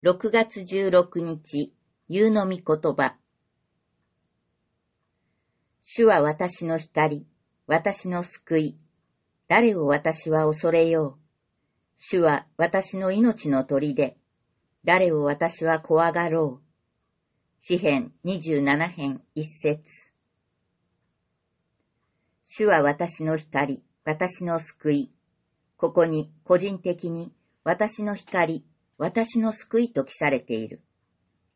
六月十六日、夕のみ言葉。主は私の光、私の救い。誰を私は恐れよう。主は私の命ので。誰を私は怖がろう。詩編二十七編一節。主は私の光、私の救い。ここに個人的に私の光私の救いと記されている。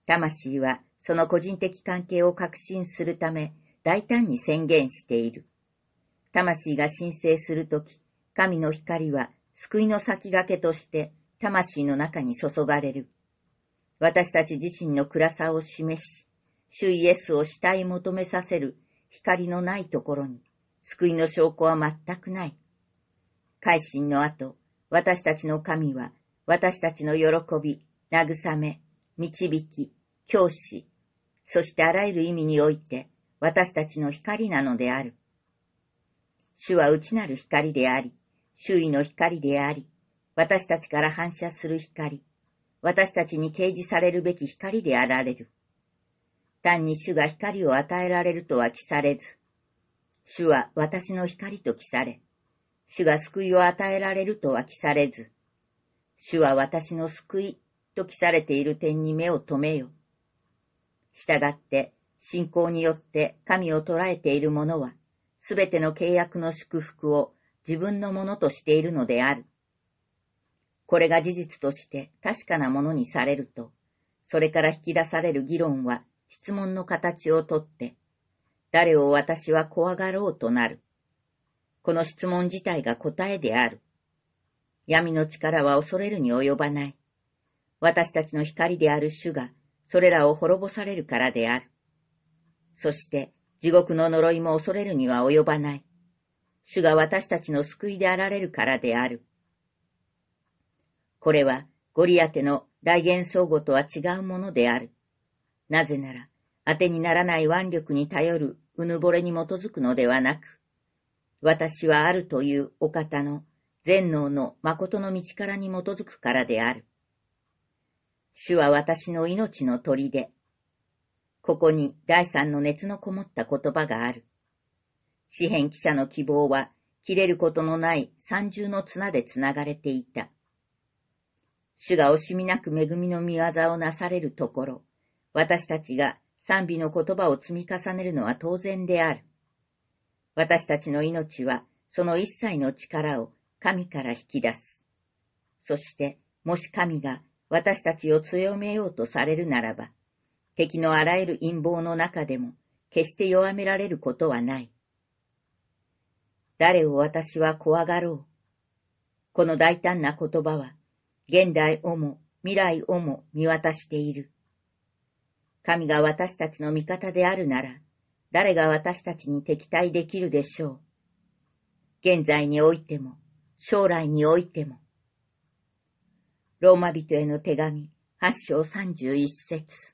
魂はその個人的関係を確信するため大胆に宣言している。魂が申請するとき、神の光は救いの先駆けとして魂の中に注がれる。私たち自身の暗さを示し、主イエスを死体求めさせる光のないところに、救いの証拠は全くない。改心の後、私たちの神は私たちの喜び、慰め、導き、教師、そしてあらゆる意味において私たちの光なのである。主は内なる光であり、周囲の光であり、私たちから反射する光、私たちに掲示されるべき光であられる。単に主が光を与えられるとは記されず、主は私の光と記され、主が救いを与えられるとは記されず、主は私の救いと記されている点に目を留めよ。従って、信仰によって神を捉えている者は、すべての契約の祝福を自分のものとしているのである。これが事実として確かなものにされると、それから引き出される議論は質問の形をとって、誰を私は怖がろうとなる。この質問自体が答えである。闇の力は恐れるに及ばない。私たちの光である主が、それらを滅ぼされるからである。そして、地獄の呪いも恐れるには及ばない。主が私たちの救いであられるからである。これは、ゴリアテの大幻想語とは違うものである。なぜなら、当てにならない腕力に頼るうぬぼれに基づくのではなく、私はあるというお方の全能の誠の道からに基づくからである。主は私の命の砦。ここに第三の熱のこもった言葉がある。詩篇記者の希望は切れることのない三重の綱でつながれていた。主が惜しみなく恵みの見業をなされるところ、私たちが賛美の言葉を積み重ねるのは当然である。私たちの命はその一切の力を神から引き出す。そして、もし神が私たちを強めようとされるならば、敵のあらゆる陰謀の中でも、決して弱められることはない。誰を私は怖がろう。この大胆な言葉は、現代をも未来をも見渡している。神が私たちの味方であるなら、誰が私たちに敵対できるでしょう。現在においても、将来においても。ローマ人への手紙、8章31節